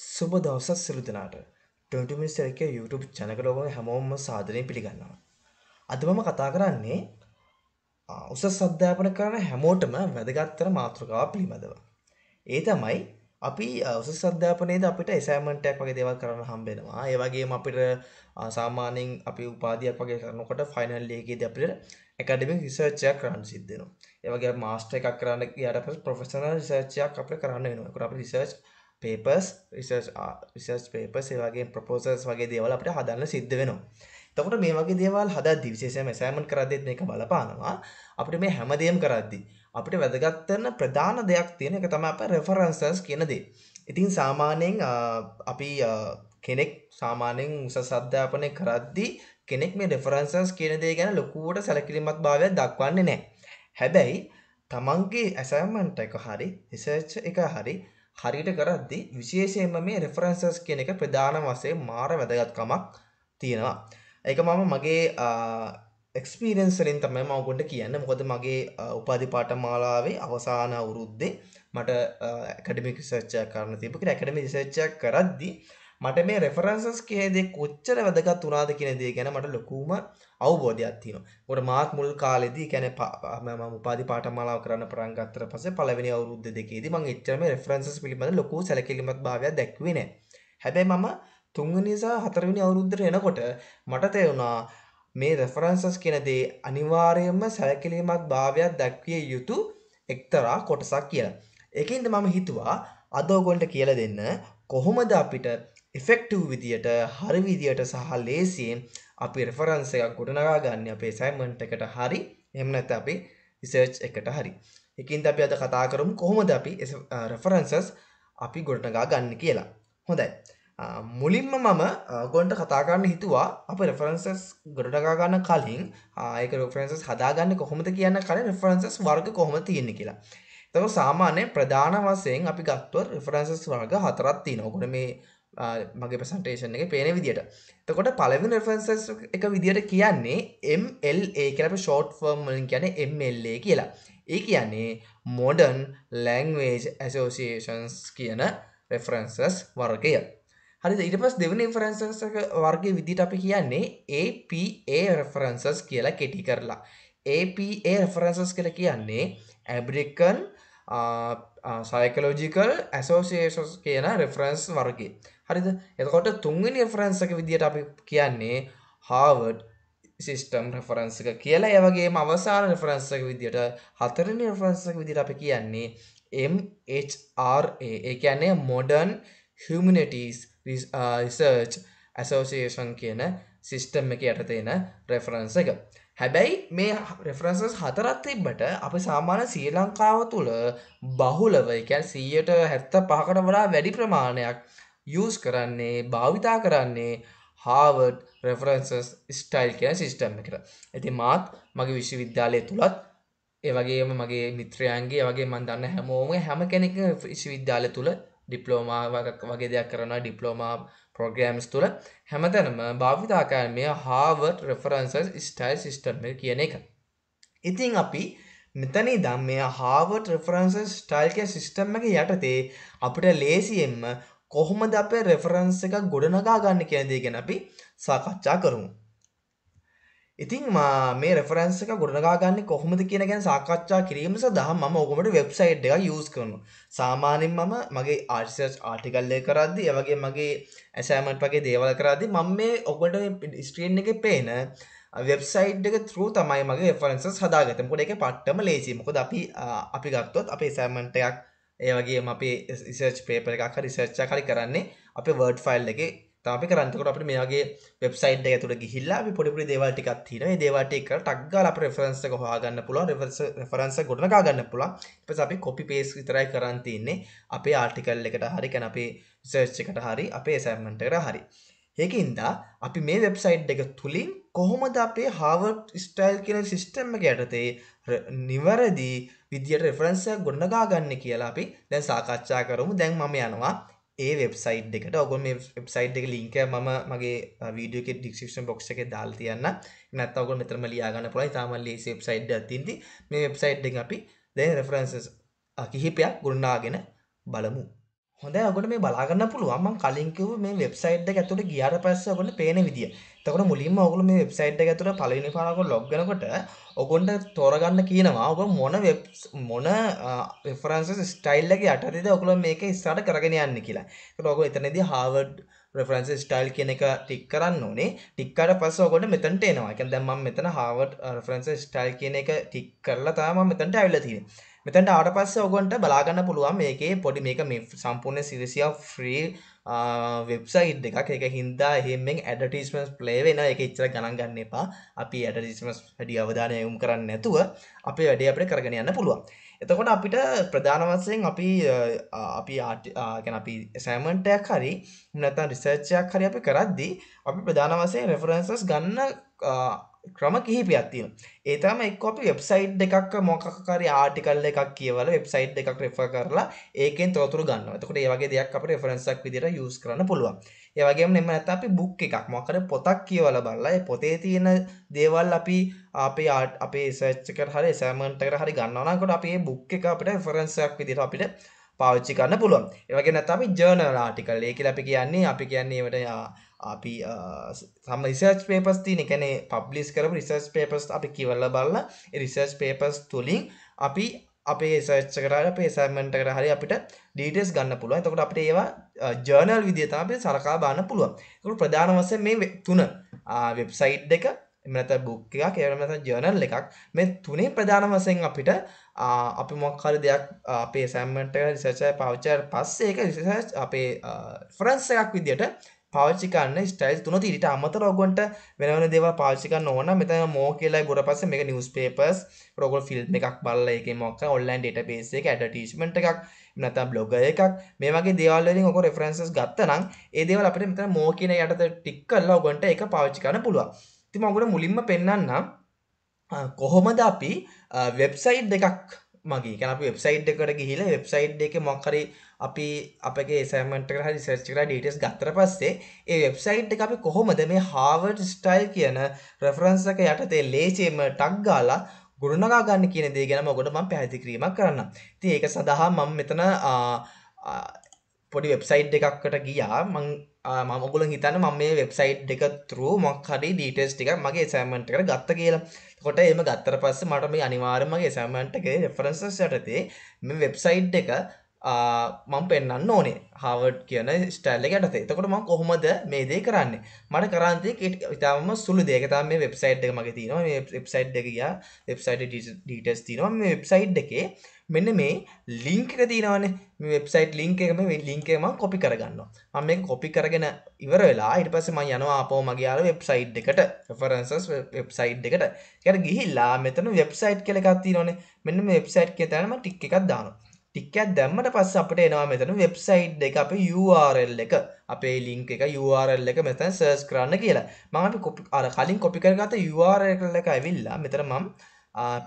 සුබ දවසක් සිලු දෙනාට ටොටමිස් සැරක YouTube චැනකලෝම හැමෝම සාදරයෙන් පිළිගන්නවා. අද මම කතා කරන්නේ උසස් අධ්‍යාපන කරන හැමෝටම වැදගත්තර මාතෘකාව පිළිබඳව. ඒ තමයි අපි උසස් අධ්‍යාපනයේද අපිට එසෑමන්ටයක් වගේ දේවල් කරන්න හම්බෙනවා. ඒ වගේම අපිට සාමාන්‍යයෙන් අපි උපාධියක් වගේ කරනකොට ෆයිනල් එකේදී අපිට ඇකඩමික් රිසර්ච් එකක් කරන්න සිද්ධ වෙනවා. ඒ වගේ මාස්ටර් එකක් කරන්න ගියාට පස්සේ ප්‍රොෆෙෂනල් රිසර්ච් එකක් අපිට කරන්න වෙනවා. ඒකට අපි රිසර්ච් පේපර්ස් විසර්ස් පේපර්ස් ඒ වගේ ප්‍රොපෝසල්ස් වගේ දේවල් අපිට හදන්න සිද්ධ වෙනවා. එතකොට මේ වගේ දේවල් හදද්දී විශේෂයෙන්ම අසයින්මන්ට් කරද්දීත් මේක බලපානවා. අපිට මේ හැමදේම කරද්දී අපිට වැදගත් වෙන ප්‍රධාන දෙයක් තියෙන එක තමයි අපේ රෙෆරන්සස් කියන දේ. ඉතින් සාමාන්‍යයෙන් uh, අපි uh, කෙනෙක් සාමාන්‍යයෙන් උසස් අධ්‍යාපනය කරද්දී කෙනෙක් මේ රෙෆරන්සස් කියන දේ ගැන ලොකුවට සැලකිලිමත් භාවයක් දක්වන්නේ නැහැ. හැබැයි තමන්ගේ ඇසයින්මන්ට් එක හරි රිසර්ච් එක හරි හරියට කරද්දී විශේෂයෙන්ම මේ references කියන එක ප්‍රධාන වශයෙන් මාර වැදගත්කමක් තියෙනවා. ඒක මම මගේ එක්ස්පීරියන්ස් වලින් තමයි මම ඔයගොල්ලන්ට කියන්නේ. මොකද මගේ උපාධි පාඨමාලාවේ අවසාන අවුරුද්දේ මට ඇකඩමික් රිසර්ච් එකක් කරන්න තිබ්බ කියලා ඇකඩමික් රිසර්ච් එකක් කරද්දී මට මේ රෙෆරන්සස් කියේදේ කොච්චර වැදගත් වුණාද කියන දේ ගැන මට ලොකුම අවබෝධයක් තියෙනවා. ඒකට මාත් මුල් කාලෙදී කියන්නේ මම උපාධි පාඨමාලාව කරන්න පටන් ගත්තට පස්සේ පළවෙනි අවුරුද්ද දෙකේදී මම එච්චර මේ රෙෆරන්සස් පිළිබඳ ලොකු සැලකිලිමත් භාවයක් දැක්ුවේ නැහැ. හැබැයි මම තුන්වෙනි සහ හතරවෙනි අවුරුද්දට එනකොට මට තේරුණා මේ රෙෆරන්සස් කියන දේ අනිවාර්යයෙන්ම සැලකිලිමත් භාවයක් දැක්විය යුතු එක්තරා කොටසක් කියලා. ඒකින්ද මම හිතුවා අද ඔයගොල්ලන්ට කියලා දෙන්න කොහොමද අපිට ඉෆෙක්ටව් විදියට හරි විදියට සහ ලේසියෙන් අපි රෙෆරන්ස එකක් ගොඩනගා ගන්න අපේ සෑමන්ට් එකට හරි එම නැත අපි රිසර්ච් එකට හරි එකින් අපි අද කතා කරමු කොහොමද අපි රෙෆරන්සස් uh, අපි ගොඩනගා ගන්න කියලා හොඳයි uh, මුලින්ම මම uh, ගොන්ට කතා කරන්න හිතුවා අප රෙෆරන්සස් ගොඩනගා ගන්න කලින් ආයක රෙෆරන්සස් හදාගන්න කොහොමද කියන්න කලින් රෙෆරන්සස් වර්ග කොහොම තියෙන කියලා තව සාමාන්‍ය ප්‍රධාන වසයෙන් අපි ගත්ව රෙෆරන්සස් වර්ග හතරත් තියෙන ඔකුට මේ මගේ ප්‍රසන්ටේෂන් එක පේන විදිට තකොට පලවි රෆන්සස් එක විදිට කියන්නේ MLA කරප ෂෝට් ෆර්ම්මලින් කියන MLA කියලා ඒ කියන්නේ මොඩන් ලැංවේජ් ඇසෝසිේෂන්ස් කියන රෙෆරන්සස් වර්ගය හරි ඉට පස් දෙවන ෆරන්සස් වර්ගේ විදිට අපි කියන්නේ APA රෙෆරන්සස් කියලා කෙටි කරලා APA රෙෆරන්සස් කර කියන්නේ ඇබ්‍රිකන් සයිකලෝජිකල් ඇසෝසිේෂස් කියන රෙෆරන්ස් වර්ගේ හරිද එතකොට තුන්වෙනි ෆරන්සක විදිහට අපි කියන්නේ හාවඩ් සිිස්ටම් රෙෆරන්සක කියලා ඒවගේ අවසාන රෙෆරන්සක විදිට හතරනි රෙෆරන්සක විදිට අපි කියන්නේ MHRA ඒ කියන්නේ මොඩන් හමනිටස් රිසර්ච් ඇසෝසිේෂන් කියන සිිස්ටම් එක යටතේන රෙෆරන්ස එක හැබැයි මේ රෙෆරන්සස් හතරත් තිබ්බට අපි සාමාන්‍ය ශ්‍රී ලංකාව තුළ බහුලව එකැන් සීයට හැත්ත පහකට වඩා වැඩි ප්‍රමාණයක් යස් කරන්නේ භාවිතා කරන්නේ හාවඩ් රෙෆරන්සස් ස්ටයිල් කියන සිිස්ටම් කර ඇති මාත් මගේ විශ්වවිද්‍යාලය තුළත් ඒවගේම මගේ මිත්‍රයන්ගේ වගේ මන්දන්න හැමෝම හැම කෙනෙක විශ්වවිද්‍යාල තුළ ඩිප්ලෝමාවක් වගේ දෙයක් කරන ඩිප්ලෝමා ප්‍රෝග්‍රෑම්ස් තුළ හැමතැනම භාවිතාකාරමය හාවර් රෙෆරන්සස් ස්ටයිල් සිිස්ටම් කියන එක. ඉතිං අපි මෙතනි දම් මේ හාවර් රෙෆරන්සස් ස්ටයිල්ක සිිස්ටම්ම එක යටතේ අපට ලේසියෙන්ම කොහොමද අපේ රෙෆරන්ස එක ගොඩනගා ගන්න කියදේ ගැන අපි සාකච්ඡා කරමු. ඉතින් මේ රෙෆරන්ස් එක ගොඩනගාගන්නේ කොහොමද කියන ගැන සාකච්ඡා කිරීම සඳහා මම ඔගොමට වෙබ්සයිට් එක යූස් කරනවා. සාමාන්‍යයෙන් මම මගේ ආර්සර්ච් ආටිකල් එක කරද්දී, ඒ වගේ මගේ ඇසයින්මන්ට් වගේ දේවල් කරද්දී මම මේ ඔගොල්ලන්ට ස්ක්‍රීන් එකේ පේන වෙබ්සයිට් එක through තමයි මගේ රෙෆරන්සස් හදාගත්තේ. මොකද ඒකේ පට්ටම ලේසියි. මොකද අපි අපි ගත්තොත් අපේ ඇසයින්මන්ට් එකක් ඒ වගේ අපේ රිසර්ච් පේපර් එකක් හරි රිසර්ච් එකක් හරි කරන්නේ අපේ Word ෆයිල් එකේ අපි කරන්නකොට අපිට මෙයාගේ වෙබ්සයිට් එක ඇතුළට ගිහිල්ලා අපි පොඩි පොඩි දේවල් ටිකක් තියෙනවා. ඒ දේවල් ටික කරලා ටග් ගාලා අපේ රෙෆරන්ස් එක හොයාගන්න පුළුවන්. රෙෆරන්ස් රෙෆරන්ස් එක ගොඩනගා ගන්න පුළුවන්. ඊට පස්සේ අපි copy paste විතරයි කරන් තින්නේ. අපේ ආර්ටිකල් එකට හරි කියන අපේ සර්ච් එකට හරි අපේ assignment එකට හරි. ඒකින්ද අපි මේ වෙබ්සයිට් එක තුලින් කොහොමද අපේ හාවර්ඩ් ස්ටයිල් කියන සිස්ටම් එක යටතේ නිවැරදි විදියට රෙෆරන්ස් එකක් ගොඩනගා ගන්න කියලා අපි දැන් සාකච්ඡා කරමු. දැන් මම යනවා ඒ වෙබ්සයිට් එකට ඔගොල්ලෝ මේ වෙබ්සයිට් එක ලින්ක් එක මම මගේ වීඩියෝ එකේ ඩිස්ක්‍රිප්ෂන් බොක්ස් එකේ දාලා තියන්න. නැත්නම් ඔගොල්ලෝ මෙතනම ලියා ගන්න පුළුවන්. ඊටාම ලේසි වෙබ්සයිට් එකක් තියෙන්නේ. මේ වෙබ්සයිට් එකෙන් අපි දැන් රෙෆරන්සස් කිහිපයක් ගොඩනගාගෙන බලමු. හොඳ ඔගට මේ බලාගන්න පුළුවන් මං කලින් කිව්ව මේ වෙබ්සයිට් එක ඇතුළට ගියාට පස්සේ ඔයගොල්ලෝ පේන විදිය. එතකොට මුලින්ම ඔයගොල්ලෝ මේ වෙබ්සයිට් එක ඇතුළට පළවෙනි පාරක ලොග් වෙනකොට ඔයගොල්ලන්ට තෝරගන්න කියනවා ඔයගොල්ලෝ මොන වෙබ් මොන රෙෆරන්සස් ස්ටයිල් එක යටතේද ඔයගොල්ලෝ මේක ඉස්සරහට කරගෙන යන්නේ කියලා. එතකොට ඔයගොල්ලෝ එතනදී Harvard රෙෆරන්ස ස්ටයිල් කියන එක ටික් කරන්න ඕනේ ටික්කට පස්ස ඔකොට මෙතැන්ට එනවා එක දැම්ම මෙතන හාවට රෆරන්ස ස්ටයිල් කියන එක ටික් කරලා තාම මෙතැන්ට ඇවිල තියෙන මෙතැන්ට ආට පස්සේ ඔගොන්ට බලාගන්න පුළුවන් මේකේ පොඩි මේක මේ සම්පූර්ණ සිරිසිය ෆ්‍රී වෙබ්සයිට් එකක් එක හින්දා එහෙමෙන් ඇඩටිස්මස් ප්ලේ වෙන එක ඉච්චර ගණන් ගන්න එපා අපි ඇඩටිස්මස් වැඩි අවධානය යොමු කරන්න නැතුව අපේ වැඩේ අපිට කරගෙන යන්න පුළුවන් එතකොට අපිට ප්‍රධාන වශයෙන් අපි අපි ආටගෙන අපි සෑමන්ටයක් හරි නැතන් රිසර්ච්චයක් හරි අපි කරද්දී අපි ප්‍රධාන වශයෙන් රෙෆරන්සස් ගන්න ක්‍රම කිහිපයක් තියෙනවා. ඒ තමයි එක්ක අපි වෙබ්සයිට් එකක් මොකක් හරි ආටිකල් එකක් කියවලා වෙබ්සයිට් එකක් රෙෆර් කරලා ඒකෙන් තොරතුරු ගන්නවා. එතකොට මේ වගේ දෙයක් අපිට රෙෆරන්ස් එකක් විදිහට යූස් කරන්න පුළුවන්. ඒ වගේම නෙමෙයි නැත්නම් අපි බුක් එකක් මොකක් හරි පොතක් කියවලා බලලා ඒ පොතේ තියෙන දේවල් අපි අපේ අපේ සර්ච් එකට හරි ඇසයින්මන්ට් එකට හරි ගන්නවා නම් එතකොට අපි මේ බුක් එක අපිට රෙෆරන්ස් එකක් විදිහට අපිට පාවිච්චි කරන්න පුළුවන්. ඒ වගේ නැත්නම් අපි ජර්නල් ආටිකල්. ඒ කියලා අපි කියන්නේ අපි කියන්නේ ඒවට අපි සම රිසර්ච් පේපස් තියෙන එකනේ පබ්ලිස් කරපු රිසර්ච් පේපස් අපි කිවල්ල බලලා ඒ රිසර්ච් පේපස් තුලින් අපි අපේ සර්ච් කරලා අපේ assignment එකට හරි අපිට details ගන්න පුළුවන්. එතකොට අපිට ඒවා journal විදියට අපි සරකා බලන්න පුළුවන්. ඒක ප්‍රධාන වශයෙන් මේ තුන website එක එමනත බුක් එකක් එමත ජර්නල් එකක් මේ තුනේ ප්‍රධාන වසයෙන් අපිට අපි මොක්හර දෙයක් අපේ සැම්මට රිසර්චය පවච්චර් පස්සේ එක රිසර්ච් අපේ ෆරන්ස් එකක් විදියට පාචිකන්න ස්ටයිල් තුන ඉට අමත රෝගොන්ට වෙනවන දේව පාචිකන්න ඕන මෙතන මෝ කියලා ගොඩ පස්ස මේ නිස් පේපස් රෝගල් ෆිල්ම් එකක් බල්ල එක මොක්ක ඔල්ලන් ඩට පේස එක ඇඩටීශ්මට එකක් නත බ්ලොග එකක් මේ වගේ දේවල්ලින් ඔක රෙෆරන්සස් ගත්තනම් ඒදේවල් අපට මෙත මෝකන යටත ටික් කල්ලා ගොන්ට එක පාච්චිකන්න පුළුවන් ඉතින් මම ඔයගොල්ලෝ මුලින්ම පෙන්වන්නම් කොහොමද අපි වෙබ්සයිට් එකක් මගේ කියන්නේ අපි වෙබ්සයිට් එකකට ගිහිල්ලා වෙබ්සයිට් එකේ මොකක් හරි අපි අපගේ assignment එකට හරි research එකට details ගත්තට පස්සේ ඒ වෙබ්සයිට් එක අපි කොහොමද මේ Harvard style කියන reference එක යටතේ ලේසියෙන්ම ටග් ගාලා ගොඩනගා ගන්න කියන දේ ගැන ඔකට මම පැහැදිලි කිරීමක් කරන්නම්. ඉතින් ඒක සඳහා මම මෙතන පොඩි වෙබ්සයිට් එකකට ගියා. මම මම ඔගොල්ලෝ හිතන්න මම මේ වෙබ්සයිට් එක through මොකක් හරි details ටිකක් මගේ assignment එකට ගත්ත කියලා. එතකොට එහෙම ගත්තට පස්සේ මට මේ අනිවාර්යයෙන්ම මගේ assignment එකේ references යටතේ මේ වෙබ්සයිට් එක මම පෙන්න්න ඕනේ හවඩ් කියන ස්ටල්ල ගැට එතකොට ම කොහොමද මේ දේ කරන්නේ මට කරන්තේ ඉතාම සුළු දේකතම මේ වෙබ්සයිට් එක මගේ තිනවා මේ වෙබ්සයිට් එක ගියා වෙබ්සයිට ඩීටස් තිනවා මේ වෙබ්සයිට් එකේ මෙන්න මේ ලිංක එක තිනවනේ මේ වෙබ්සයිට් ලිංක එකම මේ ලිංක එකම කොපි කරගන්නවා මම මේක කොපි කරගෙන ඉවර වෙලා ඊට පස්සේ මම යනවා ආපහු මගේ ආල වෙබ්සයිට් එකට රෙෆරන්සස් වෙබ්සයිට් එකට ඒකට ගිහිල්ලා මෙතන වෙබ්සයිට් කියලා එකක් තියෙනවනේ මෙන්න මේ වෙබ්සයිට් කියන තැනම ටික් එකක් දානවා ටිකක් දැම්මට පස්සේ අපිට එනවා මෙතන වෙබ්සයිට් එක අපේ URL එක අපේ ලින්ක් එක URL එක මෙතන සර්ච් කරන්න කියලා. මම අපි කොපි අර කලින් කොපි කරගත්ත URL එක ඇවිල්ලා මෙතන මම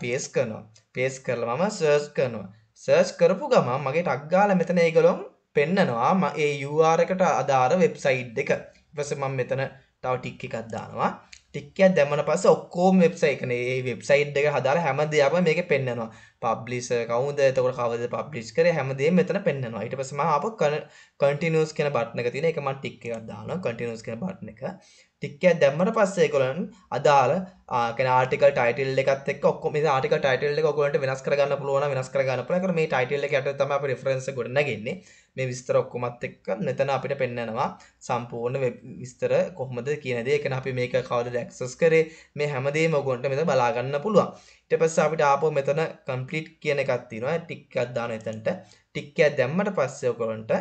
paste කරනවා. paste කරලා මම search කරනවා. search කරපු ගමන් මගේ ටග් ගාලා මෙතන ඒගොල්ලෝ පෙන්නනවා මම ඒ URL එකට අදාළ වෙබ්සයිට් එක. ඊපස්සේ මම මෙතන තව ටික් එකක් දානවා. ටික්කයක් දැමන පස්ස ඔක්කෝම වෙබ්සයිකන ඒ වෙබ්සයිට් එක හදාර හැම දෙයක්ම මේක පෙන්න්නනවා පබ්ලිස කවුද තකට කවද පබ්ලිස් කර හැමදේ මෙතන පෙන්න්නවා ඊට පසම අප කන කටිනියස් කෙන බට්න තින එකම ටික්ක දාන කටිනියස් කෙන බට්න එක ටික්කයක් දැම්මට පස්සේ කොලන් අදාළ ආකන ආටිකල් ටයිටල් එකත් එක්ක ඔක්කොම ආටිකල් ටයිටල් එක ඔයගොල්ලන්ට වෙනස් කරගන්න පුළුවන් වෙනස් කරගන්න පුළුවන් මේ ටයිටල් එක යටතේ තමයි අපි රෙෆරන්ස් ගොඩනගන්නේ මේ විස්තර ඔක්කොමත් එක්ක මෙතන අපිට පෙන්නනවා සම්පූර්ණ වෙබ් විස්තර කොහොමද කියන දේ. ඒ කියන්නේ අපි මේක කවදද ඇක්සස් කරේ මේ හැමදේම ඔයගොල්ලන්ට මෙතන බලා ගන්න පුළුවන්. ඊට පස්සේ අපිට ආපහු මෙතන කම්ප්ලීට් කියන එකක් තියෙනවා. ටික් එකක් දාන එතනට. ටික් එකක් දැම්මට පස්සේ ඔයගොල්ලන්ට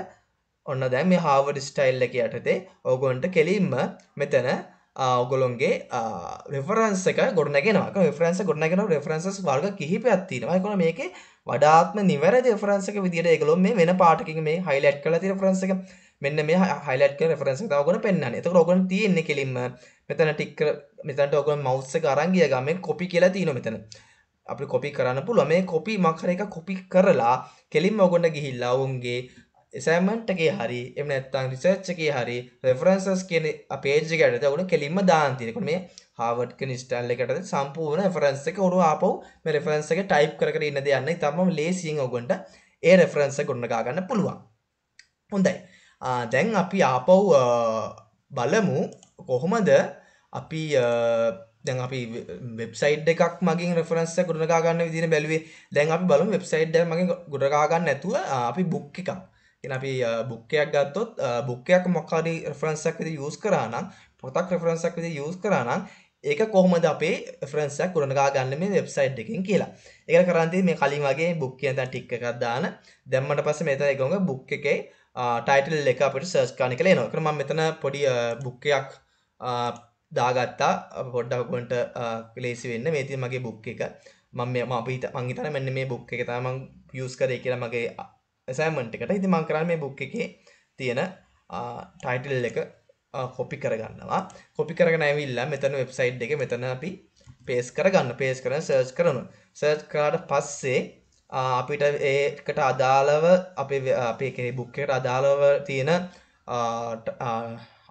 ඔන්න දැන් මේ හාවඩ් ස්ටයිල් එක යටතේ ඔයගොල්ලන්ට කෙලින්ම මෙතන ඔගොලොන්ගේ රෙෆරන්ස එක ගොඩනගෙනක ෆරන්ස ගොඩනගෙන රෙෆරන්සස් වර්ග කිහිපයක් තියෙනවා ඒකොන මේකේ වඩාත්ම නිවැරදි රෙෆරන්ස් එක විදිහට ඒගොල්ලෝ මේ වෙන පාටකින් මේ highlight කරලා තියෙන රෙෆරන්ස් එක මෙන්න මේ highlight කරන රෙෆරන්ස් එක තමයි ඔයගොල්ලෝ පෙන්වන්නේ. එතකොට ඔයගොල්ලෝ තියෙන්නේ කෙලින්ම මෙතන ටික් කර මෙතනට ඔයගොල්ලෝ mouse එක අරන් ගිය ගමන් copy කියලා තියෙනවා මෙතන. අපිට copy කරන්න පුළුවන්. මේ copy මක් හරි එක copy කරලා කෙලින්ම ඔයගොල්ලෝ ගිහිල්ලා උන්ගේ එසෑමන්ට එකේ හරි එහෙම නැත්නම් රිසර්ච් එකේ හරි රෙෆරන්සස් කියන පේජ් එක යටතේ ඔගොල්ලෝ කෙලින්ම දාන්න තියෙන. ඒකට මේ හාවර්ඩ් කනිස්ටල් එකට සම්පූර්ණ රෙෆරන්ස් එක ඔරුව ආපහු මේ රෙෆරන්ස් එක ටයිප් කර කර ඉන්න දෙයක් නැහැ. ඊටමම ලේසියෙන් ඔයගොල්ලන්ට ඒ රෙෆරන්ස් එක ගොඩනගා ගන්න පුළුවන්. හොඳයි. දැන් අපි ආපහු බලමු කොහොමද අපි දැන් අපි වෙබ්සයිට් එකක් මගින් රෙෆරන්ස් එක ගොඩනගා ගන්න විදිහ බැලුවේ. දැන් අපි බලමු වෙබ්සයිට් එක මගින් ගොඩනගා ගන්න නැතුව අපි බුක් එකක් ඉතින් අපි book එකක් ගත්තොත් book එකක් මොකක් හරි reference එකක් විදිහට use කරා නම් පොතක් reference එකක් විදිහට use කරා නම් ඒක කොහොමද අපේ reference එකක් ගොඩනගා ගන්න මේ website එකෙන් කියලා. ඒකට කරන්න තියෙන්නේ මේ කලින් වගේ book එකෙන් දැන් tick එකක් දාන දැම්මට පස්සේ මෙතන එකඟ book එකේ title එක අපිට search කරන්න කියලා එනවා. ඒකට මම මෙතන පොඩි book එකක් දාගත්තා පොඩ්ඩක් ඔයගොල්ලන්ට ලේසි වෙන්න මේ තියෙන මගේ book එක. මම මම හිතන මෙන්න මේ book එක තමයි මම use කරේ කියලා මගේ ඇසෑමන්ට එකට ඉති මංකරන් මේ බුක් එකේ තියෙන ටයිටල් එක කොපි කරගන්නවා කොපි කරගෙන ඇවිල්ලා මෙතන වෙබ්සයිට් එක මෙතන අපි පේස් කරගන්න පේස් කරන සර්ච් කරනු සර්ච් කරාට පස්සේ අපිට ඒකට අදාළව අපේ අපේ කෙනෙ බුක් එකට අදාළව තියෙන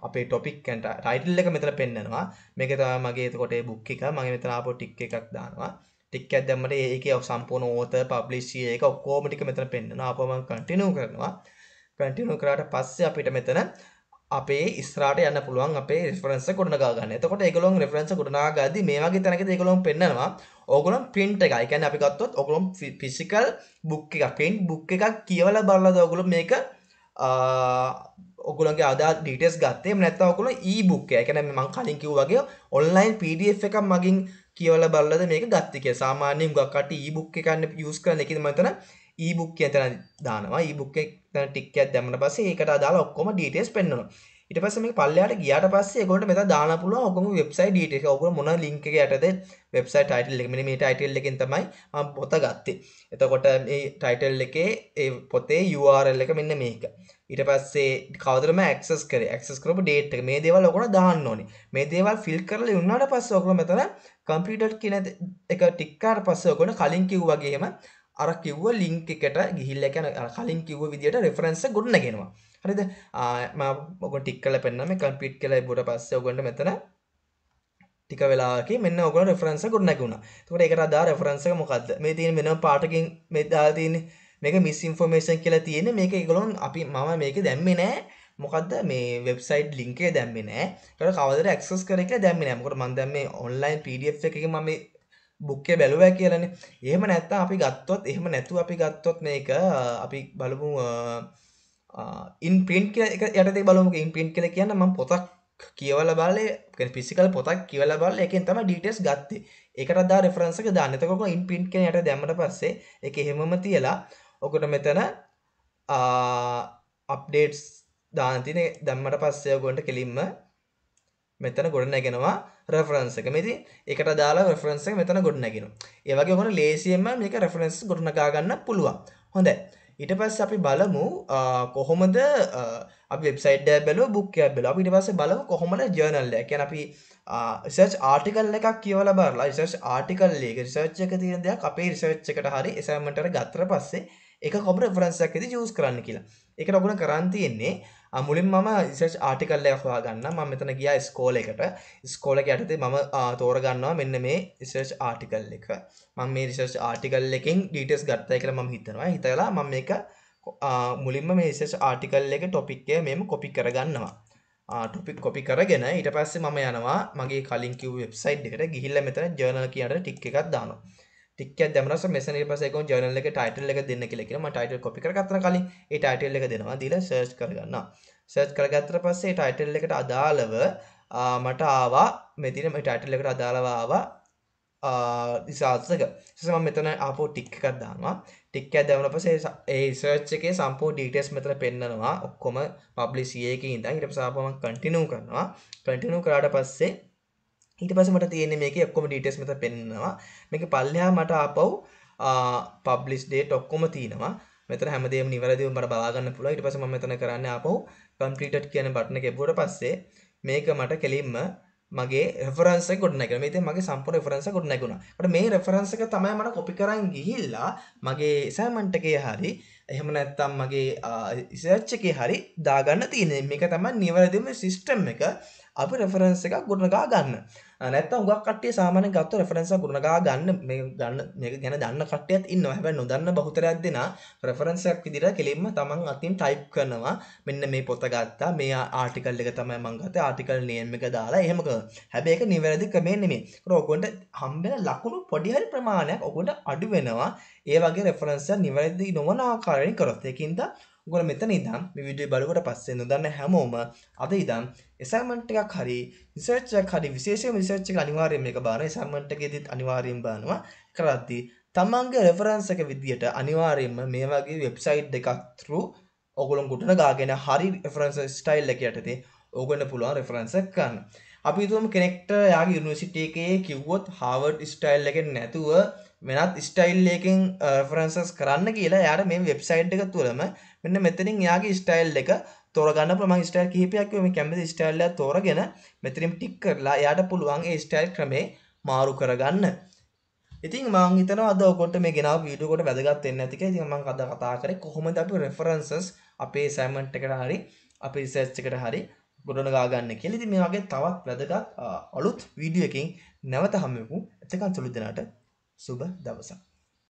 අපේ ටොපික්කට රයිටල් එක මෙතර පෙන්න්නනවා මේක තම මගේ තකොටේ බුක් එක මගේ මෙතනාපෝ ටික් එකක් දානවා ටික්කයක් දැම්මට ඒකේ සම්පූර්ණ author publisher එක ඔක්කොම ටික මෙතන පෙන්නනවා. අපව මම continue කරනවා. continue කරාට පස්සේ අපිට මෙතන අපේ ඉස්සරහට යන්න පුළුවන් අපේ reference එක ගොඩනගා ගන්න. එතකොට ඒගොල්ලෝ reference ගොඩනගා ගද්දි මේ වගේ තැනකදී ඒගොල්ලෝ පෙන්නනවා. ඕගොල්ලෝ print එක. ඒ කියන්නේ අපි ගත්තොත් ඕගොල්ලෝ physical book එකක් print book එකක් කියවලා බලලාද ඕගොල්ලෝ මේක ඔගුලගේ අදා ඩීටස් ගත්තේ නැත්තවකුල ඊබුක් එකන මං කලින් කිව් වගේ ඔන්ලයින් පඩF එක මගින් කියවලා බලලාද මේක ගත්තේ කියලා. සාමාන්‍යයෙන් හුඟක් කට්ටිය e-book එකක්නේ use කරන්නේ. ඒකෙදි මම හිතන e-book එක තන දානවා. e-book එක තන ටික් එකක් දැම්මට පස්සේ ඒකට අදාළ ඔක්කොම details පෙන්වනවා. ඊට පස්සේ මේක පල්ලෙහාට ගියාට පස්සේ ඒගොල්ලන්ට මෙතන දාන්න පුළුවන් ඔක්කොම website details. ඔයගොල්ලෝ මොන link එක යටද website title එක මෙන්න මේ title එකෙන් තමයි මම පොත ගත්තේ. එතකොට මේ title එකේ ඒ පොතේ URL එක මෙන්න මේක. ඊට පස්සේ කවදරම ඇක්සස් කරේ ඇක්සස් කරපු ඩේට් එක මේ දේවල් ඔකන දාන්න ඕනේ මේ දේවල් ෆිල් කරලා ඉන්නාට පස්සේ ඔකන මෙතන කම්පියුටර් කියන එක ටික් කරාට පස්සේ ඔකන කලින් කිව්වා වගේම අර කිව්ව ලිංක් එකට ගිහිල්ලා කියන අර කලින් කිව්ව විදියට රෙෆරන්ස් එක ගොඩනගෙනවා හරිද මම ඔකන ටික් කරලා පෙන්නනම් මේ කම්පීට් කියලා ඉබුවට පස්සේ ඔකන්ට මෙතන ටික වෙලාක මෙන්න ඔකන රෙෆරන්ස ගොඩනැකුණා තකොට එකට අදා රෙෆරන්ස මොකක්ද මේ තින් මෙන පාටකින් මෙදා තින්නේ මේක මිස් ඉන්ෆෝමේෂන් කියලා තියෙන්නේ මේක ඒගොල්ලෝ අපි මම මේක දැම්මේ නෑ මොකද්ද මේ වෙබ්සයිට් ලින්ක් එක දැම්මේ නෑ ඒකට කවදද ඇක්සස් කරේ කියලා දැම්මේ නෑ මොකද මම දැම්මේ ඔන්ලයින් PDF එකකින් මම මේ බුක්කේ බැලුවා කියලානේ එහෙම නැත්තම් අපි ගත්තොත් එහෙම නැතුව අපි ගත්තොත් මේක අපි බලමු ඉන් පින්ට් කියලා එක යටතේ බලමුක ඉන් පින්ට් කියලා කියන්න මම පොතක් කියවල බලේ පිසිකල් පොතක් කියවල බල එකෙන් තම ඩීටස් ගත්ත එකට දා රෙෆරන්සක දාන්නතකො ඉන් පින්ට් කෙනයට දැමට පස්සේ එක එහෙමම තියලා ඔකට මෙතන අප්ඩේට්ස් දාන තියෙන දැම්මට පස්සේ ඔයගොල්ලන්ට කෙලින්ම මෙතන ගොඩ නැගෙනවා රෙෆරන්ස් එක. මේ ඉතින් ඒකට දාලා රෙෆරන්ස් එක මෙතන ගොඩ නැගිනවා. ඒ වගේ ඔයගොල්ලෝ ලේසියෙන්ම මේක රෙෆරන්ස් ගොඩ නගා ගන්න පුළුවන්. හොඳයි. ඊට පස්සේ අපි බලමු කොහොමද අපි වෙබ්සයිට් එක බැලුවා බුක් එකක් බැලුවා. අපි ඊට පස්සේ බලමු කොහොමද ජර්නල් එක. කියන්නේ අපි රිසර්ච් ආටිකල් එකක් කියවලා බලලා රිසර්ච් ආටිකල් එක රිසර්ච් එක තියෙන දේක් අපේ රිසර්ච් එකට හරි assignment එකට ගත්තට පස්සේ එක කොම රෙෆරන්ස් එකක් විදිහට යූස් කරන්න කියලා. ඒකට ඔගොල්ලෝ කරන් තියෙන්නේ මුලින් මම රිසර්ච් ආටිකල් එකක් හොයාගන්න මම මෙතන ගියා ස්කෝල් එකට. ස්කෝල් එක යටතේ මම තෝරගන්නවා මෙන්න මේ රිසර්ච් ආටිකල් එක. මම මේ රිසර්ච් ආටිකල් එකෙන් ඩීටේල්ස් ගත්තයි කියලා මම හිතනවා. හිතලා මම මේක මුලින්ම මේ රිසර්ච් ආටිකල් එක ටොපික් එක මෙහෙම කොපි කරගන්නවා. ටොපික් කොපි කරගෙන ඊට පස්සේ මම යනවා මගේ කලින් කිව් වෙබ්සයිට් එකට ගිහිල්ලා මෙතන ජර්නල් කියන ටික් එකක් දානවා. ටික්කයක් දැමනස මෙසන පස එක ජනල් එක ටයිටල් එක දෙන්න කියලෙන ම ටයිටල් කොපි කරගත්න කලින් ඒ ටයිටල් එක දෙනවා දීල සර්ච් කරගන්න සර්ච් කරගත්තර පස්සේ ටයිටල් එකට අදාළව මට ආවා මෙතින ටයිටල් එකට අදාළවාවා දිසාත්සක සම මෙතන අපෝ ටික්කක් දානවා ටික්ක දැවන පසේ ඒ සර්ච් එකේ සම්පෝ ඩීටස් මෙතන පෙන්න්නනවා ඔක්කොම පබ්ලිසියක ඉඳන් ඉට සාපම කටිනූ කරනවා කටිනූ කරාට පස්සේ ඊට පස්සේ මට තියෙන්නේ මේකේ ඔක්කොම ඩීටේල්ස් මෙතන පෙන්නනවා. මේක පල්ලෙහා මට ආපහු පබ්ලිෂ් ඩේට් ඔක්කොම තියෙනවා. මෙතන හැමදේම නිවැරදිව මට බලා ගන්න පුළුවන්. ඊට පස්සේ මම මෙතන කරන්නේ ආපහු completed කියන බටන් එක එපුවට පස්සේ මේක මට කෙලින්ම මගේ රෙෆරන්ස ගොඩනැගෙන මේතේ මගේ සම්පූර්ණ රෙෆරන්ස ගොඩනැගුණා. ඒකට මේ රෙෆරන්ස් එක තමයි මම කොපි කරන් ගිහිල්ලා මගේ assignment එකේ හරි එහෙම නැත්නම් මගේ research එකේ හරි දාගන්න තියෙන්නේ. මේක තමයි නිවැරදිම system එක අපි රෙෆරන්ස් එක ගොඩනගා ගන්න. නැත්තම් හුඟක් කට්ටිය සාමාන්‍යයෙන් ගත්තොත් රෙෆරන්ස් එකක් ගොඩනගා ගන්න මේ ගන්න මේක ගැන දන්න කට්ටියත් ඉන්නවා. හැබැයි නොදන්න බහුතරයක් දෙනා රෙෆරන්ස් එකක් විදිහට කෙලින්ම තමන් අතින් ටයිප් කරනවා. මෙන්න මේ පොත ගත්තා. මේ ආටිකල් එක තමයි මම ගත්තේ. ආටිකල් නේම් එක දාලා එහෙම කරනවා. හැබැයි ඒක නිවැරදි කමෙන්ට් නෙමෙයි. ඒක ඔයගොල්ලන්ට හම්බෙන ලකුණු පොඩි හරි ප්‍රමාණයක් ඔයගොල්ලන්ට අඩු වෙනවා. ඒ වගේ රෙෆරන්ස් එක නිවැරදි නොවන ආකාරයෙන් කරොත්. ඒකින්ද ගොල මෙතන ඉදම් විඩිය බලකට පස්සේ නොදන්න හැමෝම අද ඉදම් එසයිමන්ට් එකක් හරි රිසර්ච් එකක් හරි විශේෂයෙන්ම රිසර්ච් එක අනිවාර්යයෙන් මේක බාන assignment එකේදීත් අනිවාර්යයෙන් බානවා කරද්දී තමන්ගේ රෙෆරන්ස් එක විදියට අනිවාර්යයෙන්ම මේ වගේ වෙබ්සයිට් එකක් through ඔගොල්ලෝ ගොඩන ගාගෙන හරි රෙෆරන්ස් ස්ටයිල් එක යටතේ ඕගොල්ලෝ පුළුවන් රෙෆරන්ස් එක ගන්න. අපි හිතමු කෙනෙක්ට යාගේ යුනිවර්සිටි එකේ කිව්වොත් හාවර්ඩ් ස්ටයිල් එකෙන් නැතුව වෙනත් ස්ටයිල් එකෙන් රෙෆරන්සස් කරන්න කියලා යාට මේ වෙබ්සයිට් එක තුළම මෙන්න මෙතනින් යාගේ ස්ටයිල් එක තෝරගන්න පුළුවන් ස්ටයිල් කිහිපයක් මේ කැමති ස්ටයිල් එක තෝරගෙන මෙතනින් ටික් කරලා එයාට පුළුවන් ඒ ස්ටයිල් ක්‍රමේ මාරු කරගන්න. ඉතින් මම හිතනවා අද ඔයගොල්ලන්ට මේ ගෙනාව වීඩියෝ කොට වැදගත් වෙන්න ඇති කියලා. ඉතින් මම අද කතා කරේ කොහොමද අපි රෙෆරන්සස් අපේ assignment එකට හරි අපේ research එකට හරි ගොඩනගා ගන්න කියලා. ඉතින් මේ වගේ තවත් වැදගත් අලුත් වීඩියෝ එකකින් නැවත හමුවෙමු. එතකන් සුළු දිනකට සුබ දවසක්.